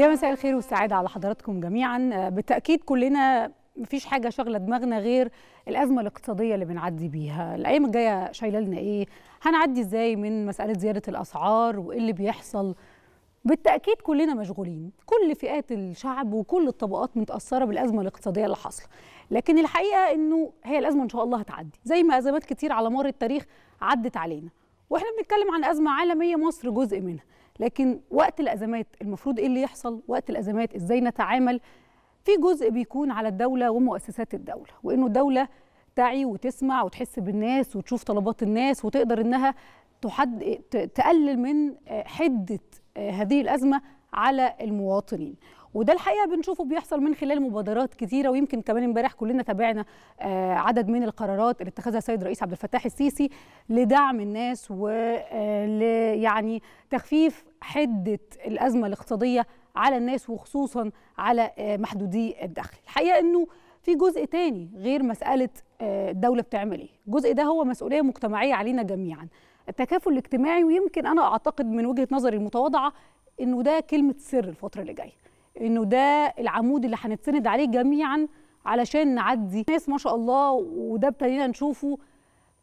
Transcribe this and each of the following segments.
يا مساء الخير والسعادة على حضراتكم جميعا آه، بالتأكيد كلنا مفيش حاجة شغلة دماغنا غير الأزمة الاقتصادية اللي بنعدي بيها الأيام الجاية شايلة لنا إيه هنعدي إزاي من مسألة زيادة الأسعار وإيه اللي بيحصل بالتأكيد كلنا مشغولين كل فئات الشعب وكل الطبقات متأثرة بالأزمة الاقتصادية اللي حاصلة لكن الحقيقة إنه هي الأزمة إن شاء الله هتعدي زي ما أزمات كتير على مر التاريخ عدت علينا وإحنا بنتكلم عن أزمة عالمية مصر جزء منها لكن وقت الازمات المفروض ايه اللي يحصل وقت الازمات ازاي نتعامل في جزء بيكون على الدوله ومؤسسات الدوله وانه الدوله تعي وتسمع وتحس بالناس وتشوف طلبات الناس وتقدر انها تحد تقلل من حده آه، هذه الازمه على المواطنين وده الحقيقه بنشوفه بيحصل من خلال مبادرات كثيره ويمكن كمان امبارح كلنا تابعنا آه، عدد من القرارات اللي اتخذها السيد رئيس عبد الفتاح السيسي لدعم الناس و آه، يعني تخفيف حده الازمه الاقتصاديه على الناس وخصوصا على آه، محدودي الدخل الحقيقه انه في جزء تاني غير مساله الدوله بتعمل ايه الجزء ده هو مسؤوليه مجتمعيه علينا جميعا التكافل الاجتماعي ويمكن انا اعتقد من وجهه نظري المتواضعه انه ده كلمه سر الفتره اللي جايه انه ده العمود اللي هنتسند عليه جميعا علشان نعدي ناس ما شاء الله وده ابتدينا نشوفه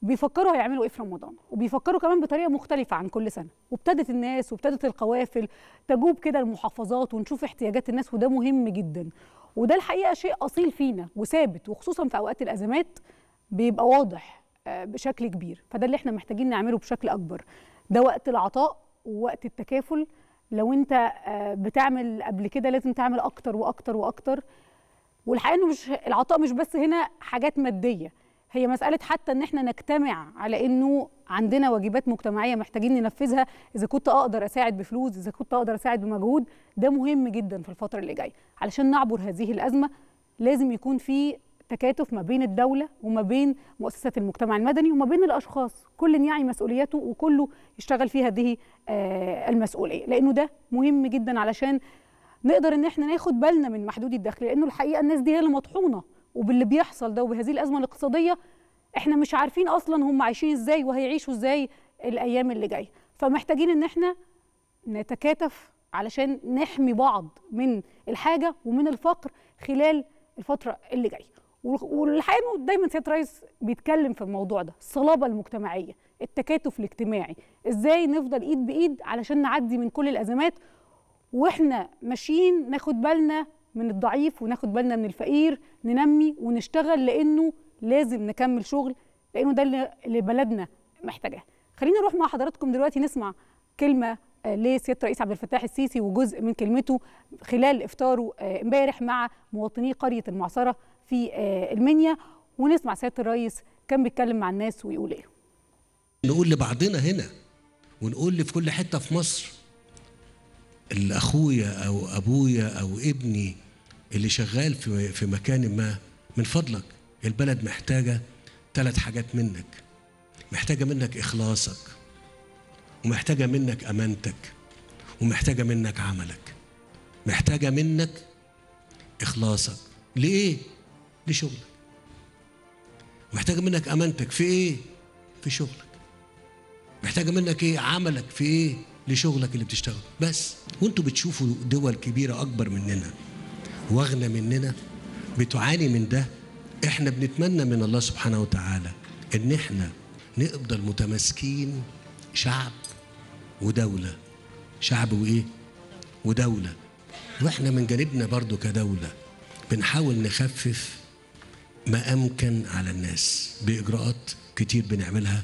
بيفكروا هيعملوا ايه في رمضان وبيفكروا كمان بطريقه مختلفه عن كل سنه وابتدت الناس وابتدت القوافل تجوب كده المحافظات ونشوف احتياجات الناس وده مهم جدا وده الحقيقه شيء اصيل فينا وثابت وخصوصا في اوقات الازمات بيبقى واضح آه، بشكل كبير فده اللي احنا محتاجين نعمله بشكل اكبر ده وقت العطاء ووقت التكافل لو انت آه، بتعمل قبل كده لازم تعمل اكتر واكتر واكتر والحقيقه انه مش العطاء مش بس هنا حاجات ماديه هي مساله حتى ان احنا نجتمع على انه عندنا واجبات مجتمعيه محتاجين ننفذها اذا كنت اقدر اساعد بفلوس اذا كنت اقدر اساعد بمجهود ده مهم جدا في الفتره اللي جايه علشان نعبر هذه الازمه لازم يكون في تكاتف ما بين الدوله وما بين مؤسسات المجتمع المدني وما بين الاشخاص كل يعي مسؤوليته وكله يشتغل في هذه آه، المسؤوليه لانه ده مهم جدا علشان نقدر ان احنا ناخد بالنا من محدودي الدخل لانه الحقيقه الناس دي هي اللي مطحونه وباللي بيحصل ده وبهذه الازمه الاقتصاديه احنا مش عارفين اصلا هم عايشين ازاي وهيعيشوا ازاي الايام اللي جايه فمحتاجين ان احنا نتكاتف علشان نحمي بعض من الحاجه ومن الفقر خلال الفتره اللي جايه والحقيقه دايما سياده الرئيس بيتكلم في الموضوع ده الصلابه المجتمعيه التكاتف الاجتماعي ازاي نفضل ايد بايد علشان نعدي من كل الازمات واحنا ماشيين ناخد بالنا من الضعيف وناخد بالنا من الفقير ننمي ونشتغل لانه لازم نكمل شغل لانه ده اللي بلدنا محتاجاه خلينا نروح مع حضراتكم دلوقتي نسمع كلمه آه، لسياده الرئيس عبد الفتاح السيسي وجزء من كلمته خلال افطاره آه، امبارح مع مواطني قريه المعصره في آه، المنيا ونسمع سياده الرئيس كان بيتكلم مع الناس ويقول ايه نقول لبعضنا هنا ونقول في كل حته في مصر اللي اخويا او ابويا او ابني اللي شغال في في مكان ما من فضلك البلد محتاجه ثلاث حاجات منك محتاجه منك اخلاصك ومحتاجه منك امانتك ومحتاجه منك عملك محتاجه منك اخلاصك ليه لشغلك محتاجة منك أمانتك في إيه؟ في شغلك محتاجة منك إيه؟ عملك في إيه؟ لشغلك اللي بتشتغله بس وانتوا بتشوفوا دول كبيرة أكبر مننا واغنى مننا بتعاني من ده احنا بنتمنى من الله سبحانه وتعالى ان احنا نفضل متماسكين شعب ودولة شعب وإيه؟ ودولة واحنا من جانبنا برضو كدولة بنحاول نخفف ما امكن على الناس باجراءات كتير بنعملها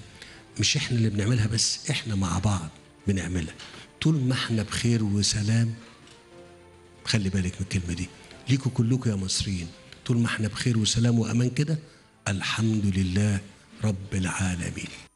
مش احنا اللي بنعملها بس احنا مع بعض بنعملها طول ما احنا بخير وسلام خلي بالك من الكلمه دي ليكوا كلكم يا مصريين طول ما احنا بخير وسلام وامان كده الحمد لله رب العالمين